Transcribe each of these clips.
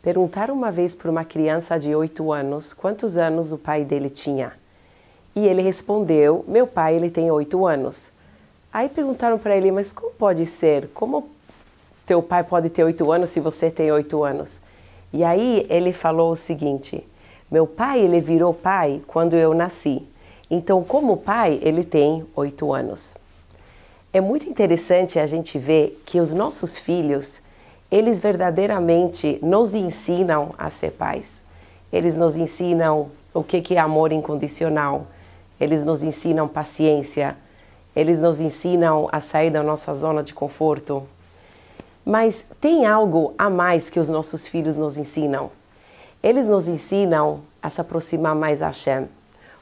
Perguntaram uma vez para uma criança de 8 anos quantos anos o pai dele tinha. E ele respondeu: Meu pai ele tem 8 anos. Aí perguntaram para ele: Mas como pode ser? Como teu pai pode ter 8 anos se você tem 8 anos? E aí ele falou o seguinte: Meu pai ele virou pai quando eu nasci. Então, como pai, ele tem 8 anos. É muito interessante a gente ver que os nossos filhos eles verdadeiramente nos ensinam a ser pais. Eles nos ensinam o que é amor incondicional, eles nos ensinam paciência, eles nos ensinam a sair da nossa zona de conforto. Mas tem algo a mais que os nossos filhos nos ensinam. Eles nos ensinam a se aproximar mais a Hashem,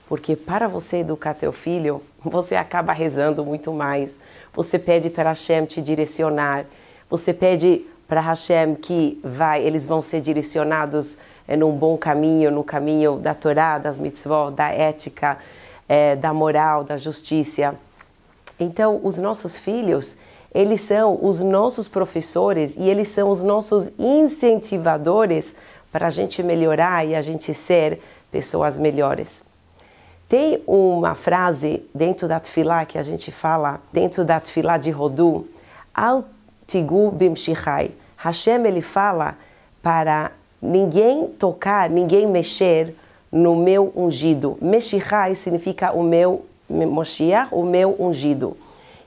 porque para você educar teu filho, você acaba rezando muito mais, você pede para Hashem te direcionar, você pede para Hashem que vai, eles vão ser direcionados é, num bom caminho, no caminho da Torá, das mitzvot, da ética, é, da moral, da justiça. Então, os nossos filhos, eles são os nossos professores e eles são os nossos incentivadores para a gente melhorar e a gente ser pessoas melhores. Tem uma frase dentro da Tfilá que a gente fala, dentro da Tfilá de Rodu, Al Tigu Bimshichai. Hashem ele fala para ninguém tocar, ninguém mexer no meu ungido. Meshichai significa o meu Moshiach, o meu ungido.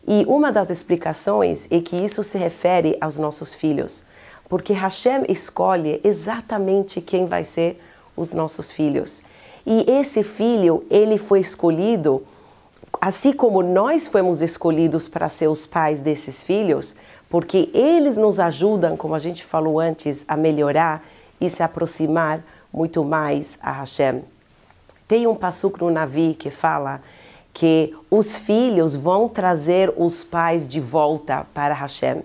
E uma das explicações é que isso se refere aos nossos filhos, porque Hashem escolhe exatamente quem vai ser os nossos filhos. E esse filho, ele foi escolhido, assim como nós fomos escolhidos para ser os pais desses filhos, porque eles nos ajudam, como a gente falou antes, a melhorar e se aproximar muito mais a Hashem. Tem um passuco no Navi que fala que os filhos vão trazer os pais de volta para Hashem.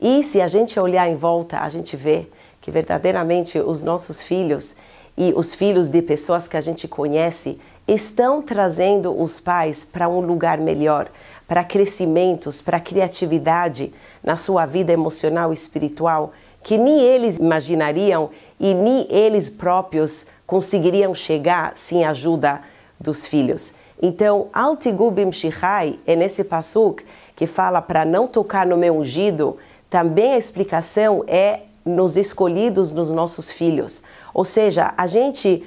E se a gente olhar em volta, a gente vê que verdadeiramente os nossos filhos, e os filhos de pessoas que a gente conhece estão trazendo os pais para um lugar melhor, para crescimentos, para criatividade na sua vida emocional e espiritual que nem eles imaginariam e nem eles próprios conseguiriam chegar sem a ajuda dos filhos. Então, Altigubim Shihai é nesse pasuk que fala para não tocar no meu ungido, também a explicação é nos escolhidos nos nossos filhos. Ou seja, a gente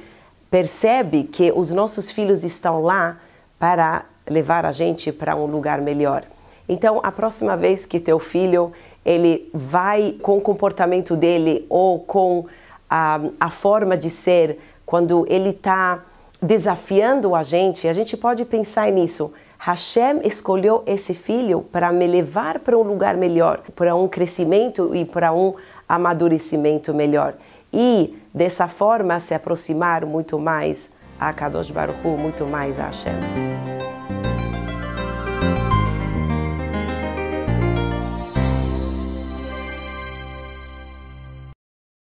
percebe que os nossos filhos estão lá para levar a gente para um lugar melhor. Então, a próxima vez que teu filho ele vai com o comportamento dele ou com a, a forma de ser, quando ele está desafiando a gente, a gente pode pensar nisso. Hashem escolheu esse filho para me levar para um lugar melhor, para um crescimento e para um amadurecimento melhor e dessa forma se aproximar muito mais a Kadosh Baruch muito mais a Hashem.